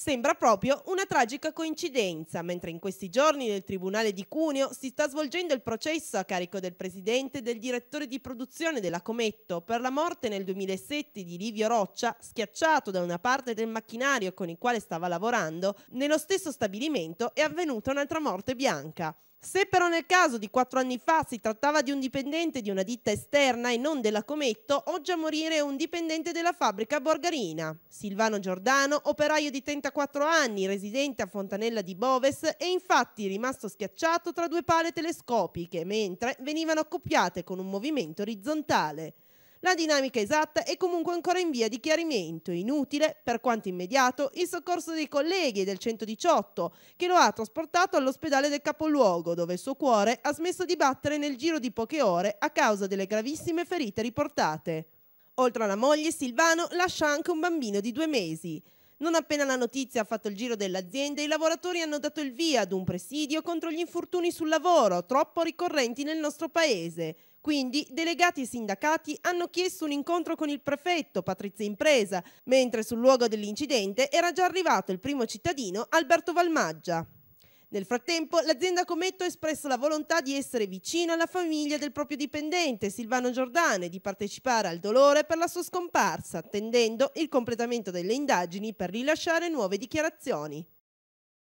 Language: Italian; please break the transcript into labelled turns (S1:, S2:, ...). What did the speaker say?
S1: Sembra proprio una tragica coincidenza, mentre in questi giorni nel Tribunale di Cuneo si sta svolgendo il processo a carico del presidente e del direttore di produzione della Cometto per la morte nel 2007 di Livio Roccia, schiacciato da una parte del macchinario con il quale stava lavorando, nello stesso stabilimento è avvenuta un'altra morte bianca. Se però nel caso di quattro anni fa si trattava di un dipendente di una ditta esterna e non della Cometto, oggi a morire è un dipendente della fabbrica Borgarina. Silvano Giordano, operaio di 34 anni, residente a Fontanella di Boves, è infatti rimasto schiacciato tra due pale telescopiche, mentre venivano accoppiate con un movimento orizzontale. La dinamica esatta è comunque ancora in via di chiarimento inutile, per quanto immediato, il soccorso dei colleghi e del 118, che lo ha trasportato all'ospedale del capoluogo, dove il suo cuore ha smesso di battere nel giro di poche ore a causa delle gravissime ferite riportate. Oltre alla moglie, Silvano lascia anche un bambino di due mesi. Non appena la notizia ha fatto il giro dell'azienda, i lavoratori hanno dato il via ad un presidio contro gli infortuni sul lavoro, troppo ricorrenti nel nostro paese. Quindi delegati e sindacati hanno chiesto un incontro con il prefetto Patrizia Impresa, mentre sul luogo dell'incidente era già arrivato il primo cittadino Alberto Valmaggia. Nel frattempo l'azienda Cometto ha espresso la volontà di essere vicina alla famiglia del proprio dipendente Silvano Giordano e di partecipare al dolore per la sua scomparsa, attendendo il completamento delle indagini per rilasciare nuove dichiarazioni.